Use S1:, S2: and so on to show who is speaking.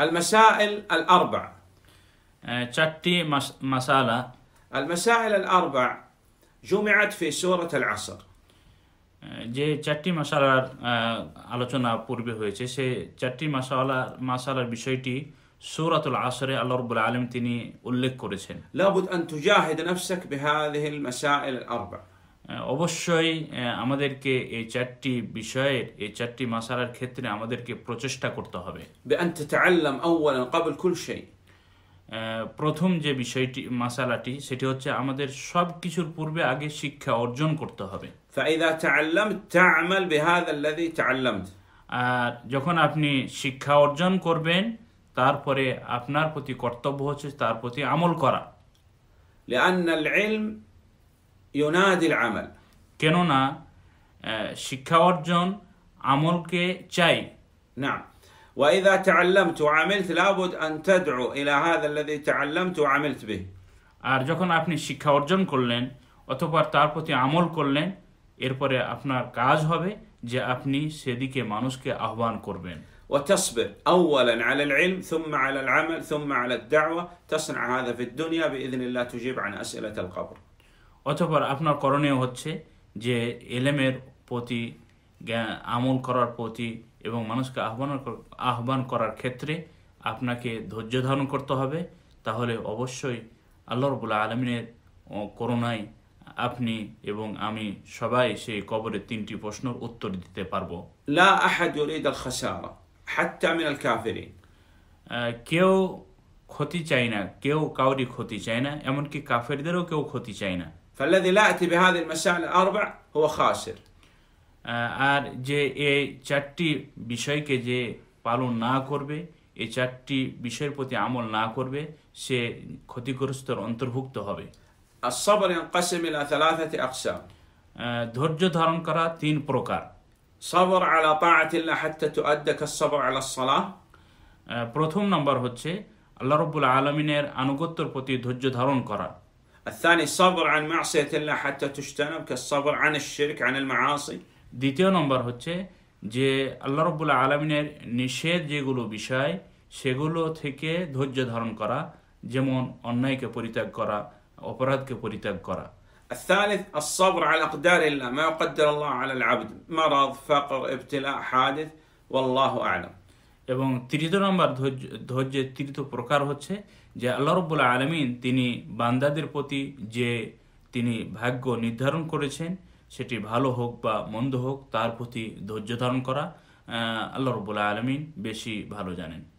S1: المسائل الأربع چتی آه، مسالة المسائل الأربع جمعت في سورة العصر
S2: آه، جي چتی مسالة علاچونا آه، پوربه ہوئے چه سي چتی مسالة مسالة بشيتي سورة العصر الله رب العالم تني أولك كورسين لابد أن تجاهد نفسك بهذه المسائل الأربع অবশ্যই আমাদেরকে এই চারটি বিষয়ের এই চারটি মাসালার ক্ষেত্রে আমাদেরকে প্রচেষ্টা করতে হবে প্রথম যে বিষয়টি মাসালাটি সেটি হচ্ছে আমাদের সব কিছুর পূর্বে আগে শিক্ষা অর্জন করতে হবে আর যখন আপনি শিক্ষা অর্জন করবেন তারপরে আপনার প্রতি কর্তব্য হচ্ছে তার প্রতি আমল করা لأن العلم ينادي العمل كنونا شكاورجون عملك شاي نعم وإذا تعلمت
S1: وعملت لابد أن تدعو إلى هذا الذي تعلمت وعملت به
S2: أرجوكم أبني شكاورجون শিক্ষা وتبار করলেন عمل তার প্রতি আমল كاز এরপরে আপনার কাজ হবে যে আপনি সেদিকে মানুষকে
S1: وتصبر أولا على العلم ثم على العمل ثم على الدعوة تصنع هذا في الدنيا بإذن الله تجيب عن أسئلة
S2: القبر অথবা আপনার করণীয় হচ্ছে যে এলেমের প্রতি আমল করার প্রতি এবং মানুষকে আহ্বান আহ্বান করার ক্ষেত্রে আপনাকে ধৈর্য ধারণ করতে হবে তাহলে অবশ্যই আল্লাহ রবুল্লা আলমিনের করুণায় আপনি এবং আমি সবাই সেই কবরের তিনটি প্রশ্নের উত্তর দিতে পারবো কেউ ক্ষতি চায় না কেউ কাউরি ক্ষতি চায় না এমনকি কাফেরদেরও কেউ ক্ষতি চায় না فالذي لا يأتي بهذه المسائل الأربع هو خاسر আর যে এই চারটি বিষয়কে যে পালন না করবে এই চারটি বিষয়ের প্রতি আমল না করবে সে ক্ষতিগ্রস্তর অন্তর্ভুক্ত হবে الصبر ينقسم إلى ثلاثة أقسام ধৈর্য ধারণ করা তিন প্রকার صبر على طاعة الله حتى تؤدى كالصبر على الصلاة প্রথম নম্বর হচ্ছে আল্লাহ রব্বুল আলমিনের আনুগত্যর প্রতি ধৈর্য ধারণ করা الثاني صبر عن معصية الله حتى تجتنب كالصبر عن الشرك عن المعاصي দ্বিতীয় নম্বর হচ্ছে যে আল্লাহ রব্বুল আলমিনের নিষেধ যেগুলো বিষয় সেগুলো থেকে ধৈর্য ধারণ করা যেমন অন্যায়কে পরিত্যাগ করা অপরাধকে পরিত্যাগ করা الثالث الصبر
S1: على أقدار الله ما يقدر
S2: الله على العبد مرض فقر ابتلاء حادث والله أعلم এবং তৃতীয় নম্বর ধৈর্য ধৈর্যের তৃতীয় প্রকার হচ্ছে যে আল্লাহ রব্বুল আলমিন তিনি বান্দাদের প্রতি যে তিনি ভাগ্য নির্ধারণ করেছেন সেটি ভালো হোক বা মন্দ হোক তার প্রতি ধৈর্য ধারণ করা আল্লাহ রব্বুল আলমিন বেশি ভালো জানেন